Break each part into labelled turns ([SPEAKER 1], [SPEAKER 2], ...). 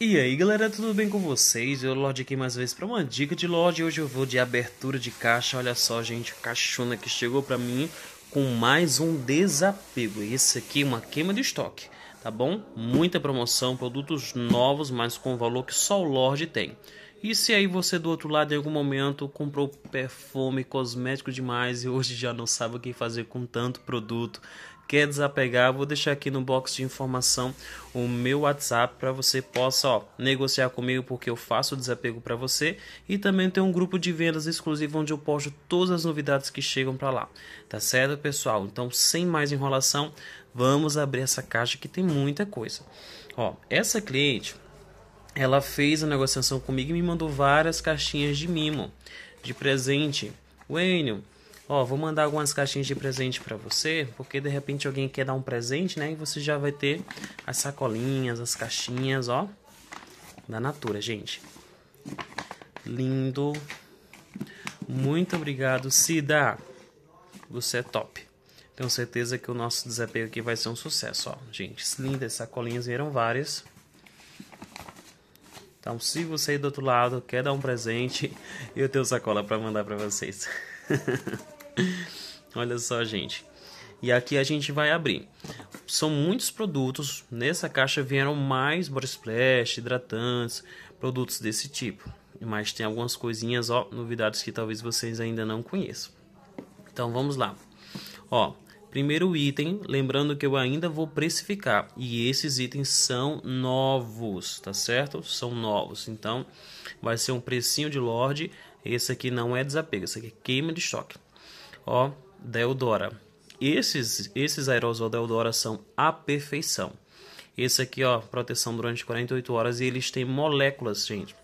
[SPEAKER 1] E aí galera, tudo bem com vocês? Eu Lorde aqui mais uma vez para uma dica de Lorde. Hoje eu vou de abertura de caixa. Olha só, gente, caixona que chegou para mim com mais um desapego. Esse aqui é uma queima de estoque, tá bom? Muita promoção, produtos novos, mas com valor que só o Lorde tem. E se aí você do outro lado em algum momento comprou perfume cosmético demais e hoje já não sabe o que fazer com tanto produto quer desapegar, vou deixar aqui no box de informação o meu WhatsApp para você possa ó, negociar comigo porque eu faço o desapego para você e também tem um grupo de vendas exclusivo onde eu posto todas as novidades que chegam para lá, tá certo pessoal? Então sem mais enrolação, vamos abrir essa caixa que tem muita coisa. Ó, essa cliente ela fez a negociação comigo e me mandou várias caixinhas de mimo, de presente. Wayne, Ó, vou mandar algumas caixinhas de presente para você, porque de repente alguém quer dar um presente, né? E você já vai ter as sacolinhas, as caixinhas, ó, da Natura, gente. Lindo. Muito obrigado, Cida. Você é top. Tenho certeza que o nosso desapego aqui vai ser um sucesso, ó. Gente, lindas sacolinhas vieram várias. Então, se você aí do outro lado quer dar um presente, eu tenho sacola para mandar para vocês. Olha só, gente. E aqui a gente vai abrir. São muitos produtos. Nessa caixa vieram mais body splash, hidratantes, produtos desse tipo. Mas tem algumas coisinhas, ó, novidades que talvez vocês ainda não conheçam. Então vamos lá. Ó, primeiro item, lembrando que eu ainda vou precificar. E esses itens são novos, tá certo? São novos. Então vai ser um precinho de Lorde. Esse aqui não é desapego, esse aqui é queima de estoque ó, Deodora. Esses, esses aerosol Deodora são a perfeição. Esse aqui, ó, proteção durante 48 horas e eles têm moléculas, gente.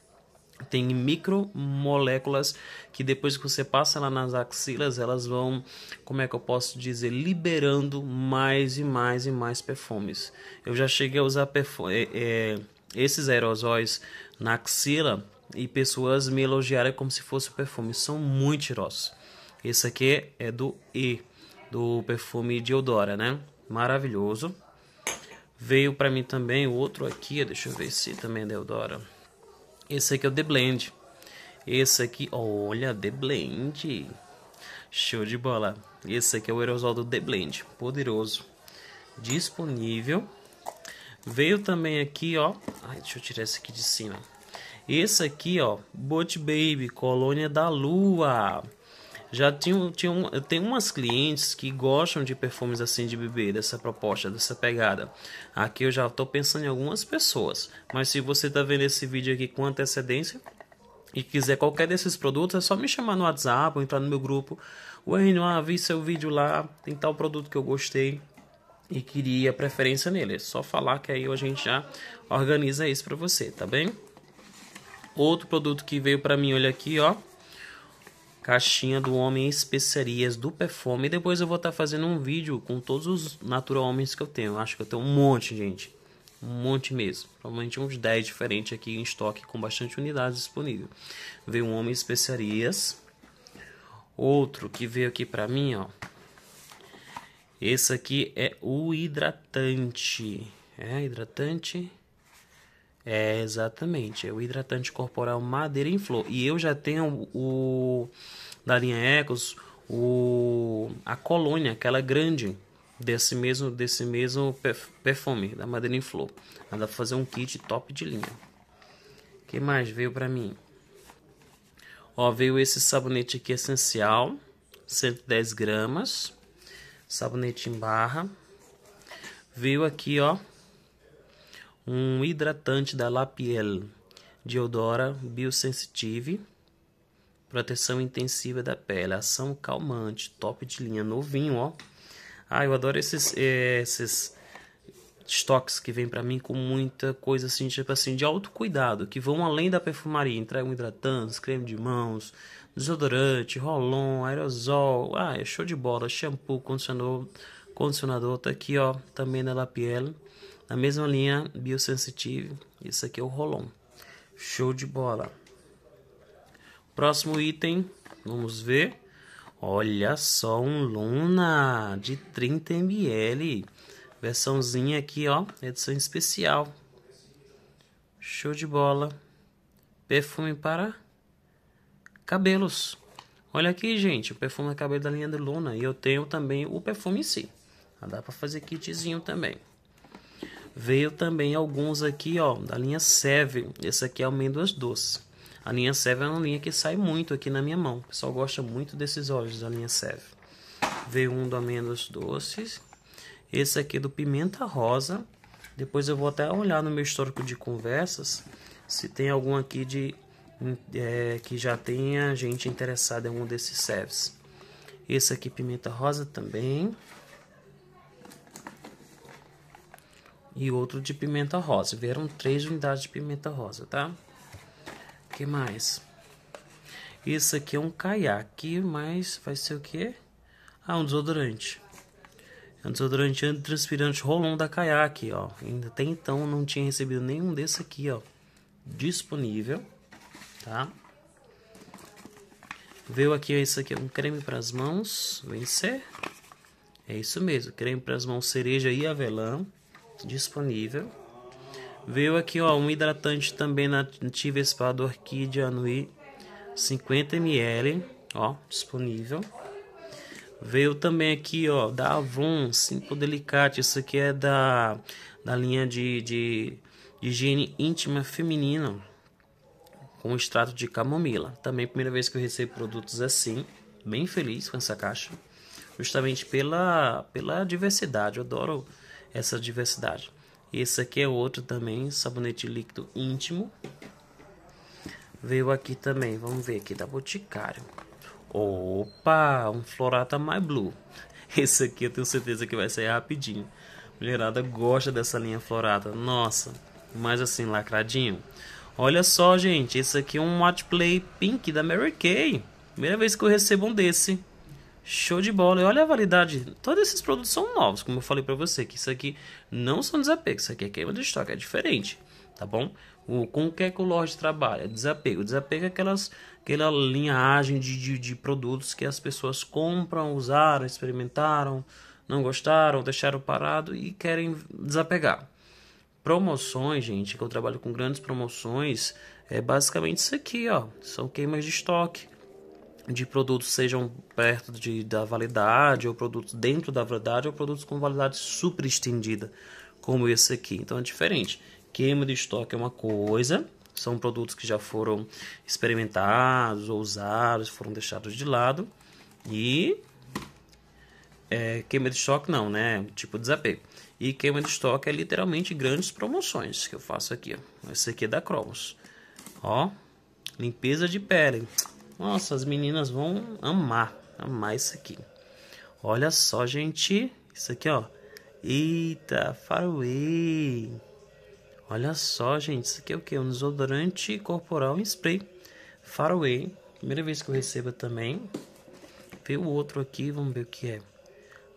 [SPEAKER 1] Tem micromoléculas que depois que você passa lá nas axilas, elas vão, como é que eu posso dizer, liberando mais e mais e mais perfumes. Eu já cheguei a usar perfume, é, é, esses aerosóis na axila e pessoas me elogiaram como se fosse perfume. São muito cheirosos. Esse aqui é do E, do perfume de Eudora, né? Maravilhoso. Veio para mim também outro aqui, deixa eu ver se também é Eudora. Esse aqui é o The Blend. Esse aqui, olha, The Blend. Show de bola. Esse aqui é o aerosol do The Blend, poderoso. Disponível. Veio também aqui, ó. Ai, deixa eu tirar esse aqui de cima. Esse aqui, ó, Bot Baby, Colônia da Lua. Já tinha, tinha um, umas clientes que gostam de perfumes assim de bebê, dessa proposta, dessa pegada. Aqui eu já estou pensando em algumas pessoas. Mas se você está vendo esse vídeo aqui com antecedência e quiser qualquer desses produtos, é só me chamar no WhatsApp ou entrar no meu grupo. O ah, vi seu vídeo lá, tem tal produto que eu gostei e queria preferência nele. É só falar que aí a gente já organiza isso para você, tá bem? Outro produto que veio para mim, olha aqui, ó caixinha do Homem Especiarias do Perfume. E depois eu vou estar tá fazendo um vídeo com todos os Natural Homens que eu tenho. acho que eu tenho um monte, gente. Um monte mesmo. Provavelmente uns 10 diferentes aqui em estoque com bastante unidades disponível. Veio um Homem Especiarias. Outro que veio aqui pra mim, ó. Esse aqui é o hidratante. É, hidratante. É, exatamente. É o hidratante corporal madeira em flor. E eu já tenho o da linha Ecos, o a colônia, aquela grande desse mesmo desse mesmo perfume da madeira em flor. Mas dá pra fazer um kit top de linha. Que mais veio para mim? Ó, veio esse sabonete aqui essencial, 110 gramas, sabonete em barra. Veio aqui, ó, um hidratante da La Piel, Deodora Biosensitive, proteção intensiva da pele, ação calmante, top de linha, novinho, ó. Ah, eu adoro esses, eh, esses estoques que vêm para mim com muita coisa assim, tipo assim, de autocuidado, que vão além da perfumaria, entregam hidratantes, creme de mãos, desodorante, rolon, aerosol, ah, é show de bola, shampoo, condicionador, condicionador, tá aqui, ó, também na La Piel. Na mesma linha Biosensitive, isso aqui é o Rolon. Show de bola. Próximo item, vamos ver. Olha só um Luna de 30 ml. Versãozinha aqui, ó, edição especial. Show de bola. Perfume para cabelos. Olha aqui, gente, o perfume é cabelo da linha de Luna e eu tenho também o perfume em si. Dá para fazer kitzinho também. Veio também alguns aqui, ó, da linha Seven. Esse aqui é amêndoas doce. A linha Seven é uma linha que sai muito aqui na minha mão. O pessoal gosta muito desses olhos da linha Seven. Veio um do amêndoas doces. Esse aqui é do pimenta rosa. Depois eu vou até olhar no meu histórico de conversas se tem algum aqui de hum, é, que já tenha gente interessada em um desses serves. Esse aqui pimenta rosa também. e outro de pimenta rosa. Vieram três unidades de pimenta rosa, tá? que mais? Isso aqui é um caiaque, mas vai ser o quê? Ah, um desodorante. É um desodorante antitranspirante Rolon da Caiaque, ó. Ainda até então não tinha recebido nenhum desse aqui, ó. Disponível, tá? Veio aqui, isso aqui é um creme para as mãos, vencer. É isso mesmo, creme para as mãos cereja e avelã disponível. Veio aqui ó, um hidratante também nativo espada Orquídea Anui, 50ml, ó, disponível. Veio também aqui, ó, da Avon, Simple Delicate, isso aqui é da, da linha de, de, de higiene íntima feminina, com extrato de camomila. Também primeira vez que eu recebo produtos assim, bem feliz com essa caixa, justamente pela, pela diversidade, eu adoro essa diversidade. Esse aqui é outro também, sabonete líquido íntimo. Veio aqui também, vamos ver aqui da Boticário. Opa, um Florata My Blue. Esse aqui eu tenho certeza que vai sair rapidinho. Mulherada gosta dessa linha Florata, nossa. Mas assim, lacradinho. Olha só, gente, esse aqui é um Watch Play Pink da Mary Kay. Primeira vez que eu recebo um desse. Show de bola. E olha a validade. Todos esses produtos são novos, como eu falei para você, que isso aqui não são desapegos, isso aqui é queima de estoque, é diferente, tá bom? O, com o que é que o Lorde trabalha? É desapego. Desapego é aquelas, aquela linhagem de, de, de produtos que as pessoas compram, usaram, experimentaram, não gostaram, deixaram parado e querem desapegar. Promoções, gente, que eu trabalho com grandes promoções, é basicamente isso aqui, ó. São queimas de estoque de produtos sejam perto de, da validade, ou produtos dentro da validade, ou produtos com validade super estendida, como esse aqui. Então é diferente. Queima de estoque é uma coisa, são produtos que já foram experimentados ou usados, foram deixados de lado. E é, queima de estoque não, né? Tipo desapego. E queima de estoque é literalmente grandes promoções que eu faço aqui. Ó. Esse aqui é da Cromos. Ó, limpeza de pele. Nossa, as meninas vão amar, amar isso aqui. Olha só, gente, isso aqui, ó. Eita, faraway. Olha só, gente, isso aqui é o que? Um desodorante corporal em spray. Faraway, primeira vez que eu recebo também. Vê o outro aqui, vamos ver o que é.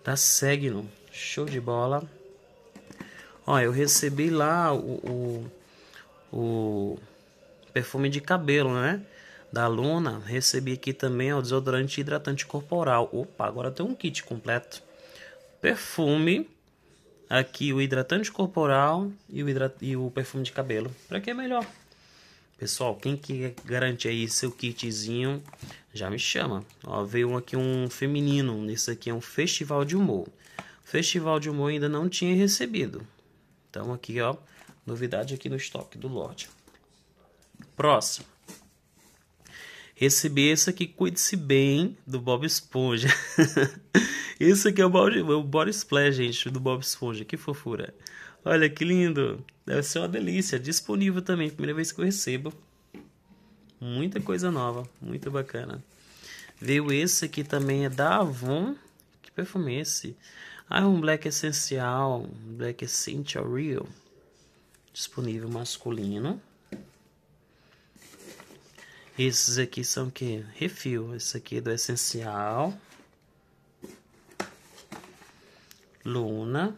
[SPEAKER 1] Da Segno, show de bola. Ó, eu recebi lá o, o, o perfume de cabelo, né? da Luna, recebi aqui também o desodorante hidratante corporal. Opa, agora tem um kit completo. Perfume, aqui o hidratante corporal e o, hidrat... e o perfume de cabelo. Para que é melhor? Pessoal, quem que garante aí seu kitzinho, já me chama. Ó, veio aqui um feminino, isso aqui é um festival de humor. Festival de humor ainda não tinha recebido. Então aqui, ó, novidade aqui no estoque do lote. Próximo receber esse aqui, cuide-se bem, do Bob Esponja. esse aqui é o, Bob, o Body Splash, gente, do Bob Esponja, que fofura. Olha que lindo, deve ser uma delícia, disponível também, primeira vez que eu recebo. Muita coisa nova, muito bacana. Veio esse aqui também, é da Avon, que perfume é esse? Ah, é um Black Essential Black Essential Real, disponível masculino. Esses aqui são que refil. Esse aqui é do essencial. Luna.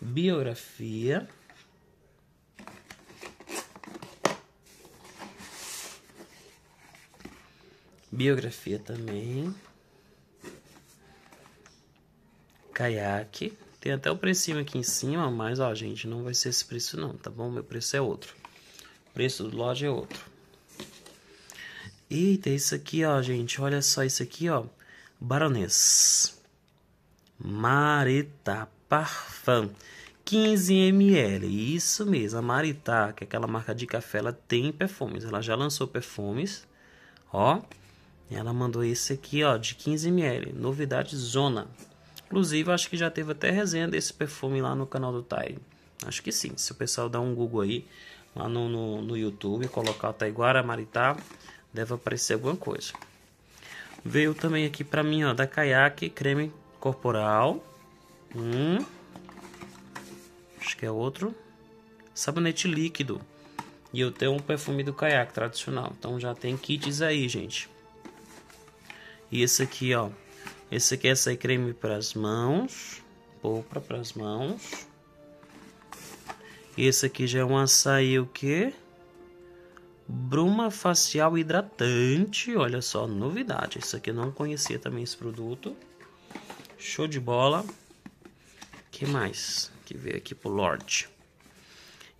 [SPEAKER 1] Biografia. Biografia também. Caiaque. Tem até o precinho aqui em cima, mas ó, gente, não vai ser esse preço não, tá bom? Meu preço é outro. O preço do loja é outro. Eita, isso aqui, ó, gente, olha só isso aqui, ó. Baronês. Marita Parfum. 15 ml, isso mesmo. A Maritá, que é aquela marca de café, ela tem perfumes. Ela já lançou perfumes, ó. Ela mandou esse aqui, ó, de 15 ml. Novidade zona. Inclusive, acho que já teve até resenha desse perfume lá no canal do Thay. Acho que sim. Se o pessoal dar um Google aí, lá no, no, no YouTube, colocar o Taiguara Maritá, deve aparecer alguma coisa. Veio também aqui pra mim, ó, da Kayak, creme corporal. Hum. Acho que é outro. Sabonete líquido. E eu tenho um perfume do Kayak tradicional. Então já tem kits aí, gente. E esse aqui, ó, esse aqui é esse creme para as mãos, polpa para as mãos. E esse aqui já é um açaí o quê? Bruma facial hidratante, olha só, novidade. Esse aqui eu não conhecia também esse produto. Show de bola. Que mais? Que veio aqui pro Lorde.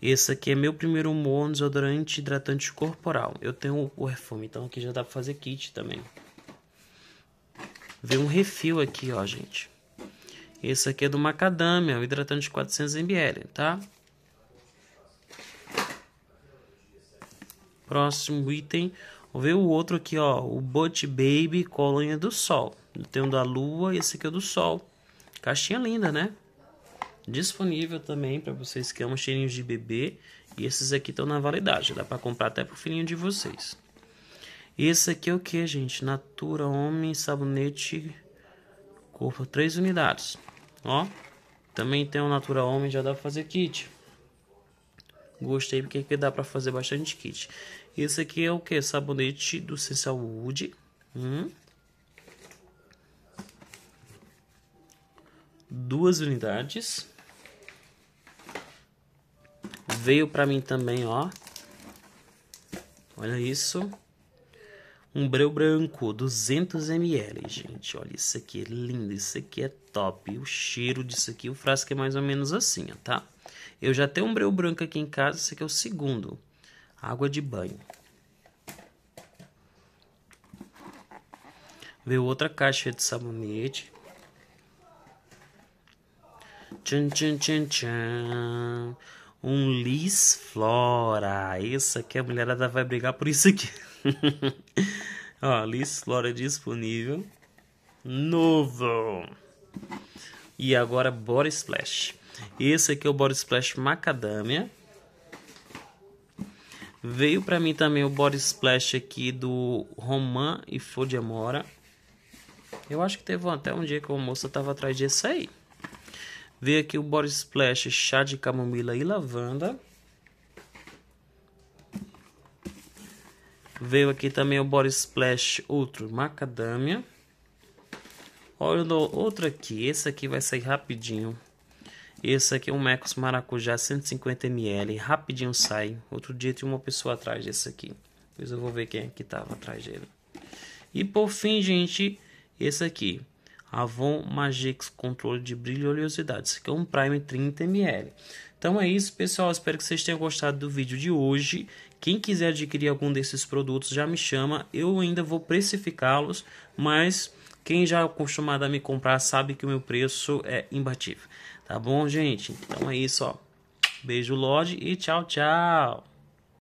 [SPEAKER 1] Esse aqui é meu primeiro mono desodorante hidratante corporal. Eu tenho o perfume, então aqui já dá para fazer kit também. Veio um refil aqui, ó, gente. Esse aqui é do Macadamia, o hidratante de 400 ml, tá? Próximo item, veio o outro aqui, ó, o Bot Baby Colônia do Sol. Tem um da Lua e esse aqui é do Sol. Caixinha linda, né? Disponível também para vocês que amam cheirinhos de bebê. E esses aqui estão na validade, dá para comprar até pro filhinho de vocês. Esse aqui é o que, gente? Natura Homem Sabonete Corpo 3 unidades. Ó, também tem o um Natura Homem, já dá pra fazer kit. Gostei porque aqui dá pra fazer bastante kit. Esse aqui é o que? Sabonete do Essential Wood. Hum. Duas unidades. Veio pra mim também, ó. Olha isso. Um breu branco, 200 ml, gente. Olha, isso aqui é lindo, isso aqui é top. O cheiro disso aqui, o frasco é mais ou menos assim, ó, tá? Eu já tenho um breu branco aqui em casa, esse aqui é o segundo. Água de banho. Veio outra caixa de sabonete. Tchan, tchan, tchan, tchan. Um Liz Flora. Essa aqui a mulherada vai brigar por isso aqui. Ó, Alice Flora disponível. Novo. E agora Body Splash. Esse aqui é o Body Splash Macadâmia. Veio para mim também o Body Splash aqui do Roman e Fô Eu acho que teve até um dia que o moça tava atrás desse aí. Veio aqui o Body Splash Chá de Camomila e Lavanda. Veio aqui também o Body Splash outro Macadâmia. Olha outro aqui. Esse aqui vai sair rapidinho. Esse aqui é um Mecos Maracujá 150ml. Rapidinho sai. Outro dia tinha uma pessoa atrás desse aqui. Depois eu vou ver quem é que tava atrás dele. E por fim, gente, esse aqui. Avon Magix Controle de Brilho e Oleosidade. Esse aqui é um Prime 30ml. Então é isso, pessoal. Espero que vocês tenham gostado do vídeo de hoje. Quem quiser adquirir algum desses produtos já me chama, eu ainda vou precificá-los, mas quem já é acostumado a me comprar sabe que o meu preço é imbatível. Tá bom, gente? Então é isso, ó. Beijo, Lodge, e tchau, tchau!